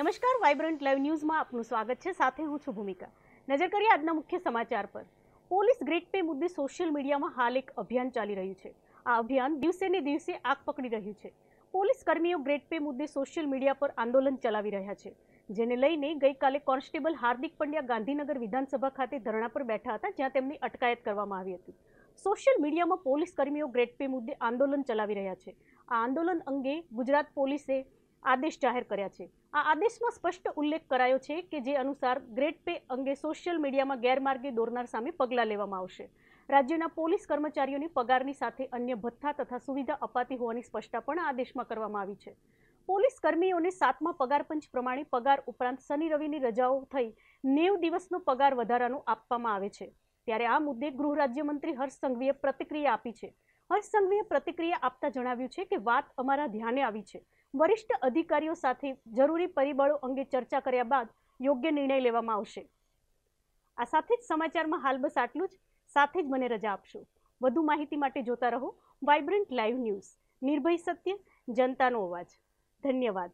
નમસ્કાર vibrant live ન્યૂઝમાં આપનું સ્વાગત છે સાથે હું છું ભૂમિકા નજર કરીએ આજના મુખ્ય સમાચાર પર પોલીસ ગ્રેટ પે મુદ્દે સોશિયલ મીડિયામાં હાલ એક અભિયાન ચાલી રહ્યું છે આ અભિયાન દિવસે ને દિવસે આગ પકડી રહ્યું છે પોલીસ કર્મીઓ ગ્રેટ પે મુદ્દે સોશિયલ મીડિયા પર આંદોલન ચલાવી રહ્યા છે જેને લઈને ગઈકાલે કોન્સ્ટેબલ હાર્દિક પંડ્યા ગાંધીનગર વિધાનસભા ખાતે ધરણા પર બેઠા હતા જ્યાં તેમની અટકાયત કરવામાં આવી હતી સોશિયલ મીડિયામાં પોલીસ કર્મીઓ ગ્રેટ પે મુદ્દે આંદોલન ચલાવી રહ્યા છે આ આંદોલન અંગે ગુજરાત પોલીસે આદેશ જાહેર કર્યા છે આ આદેશમાં સ્પષ્ટ ઉલ્લેખ કરાયો છે કે જે અનુસાર ગ્રેટ પે અંગે સોશિયલ મીડિયામાં ગેરમાર્ગે દોરનાર સામે પગલાં લેવામાં આવશે રાજ્યના પોલીસ કર્મચારીઓની પગારની સાથે અન્ય ભથ્થા તથા સુવિધા અપાતી હોવાની સ્પષ્ટતા પણ આદેશમાં કરવામાં આવી છે પોલીસ કર્મીઓને સાતમા પગારપંચ પ્રમાણે પગાર ઉપરાંત શનિ રવિની રજાઓ થઈ નેવ દિવસનો પગાર વધારાનો આપવામાં આવે છે ત્યારે આ મુદ્દે ગૃહ રાજ્યમંત્રી હર્ષ સંઘવીએ પ્રતિક્રિયા આપી છે હર્ષ સંઘવીએ પ્રતિક્રિયા આપતા જણાવ્યું છે કે વાત અમારા ધ્યાને આવી છે વરિષ્ઠ અધિકારીઓ સાથે જરૂરી પરિબળો અંગે ચર્ચા કર્યા બાદ યોગ્ય નિર્ણય લેવામાં આવશે આ સાથે જ સમાચારમાં હાલ બસ આટલું જ સાથે જ મને રજા આપશો વધુ માહિતી માટે જોતા રહો વાઇબ્રન્ટ લાઈવ ન્યૂઝ નિર્ભય સત્ય જનતાનો અવાજ ધન્યવાદ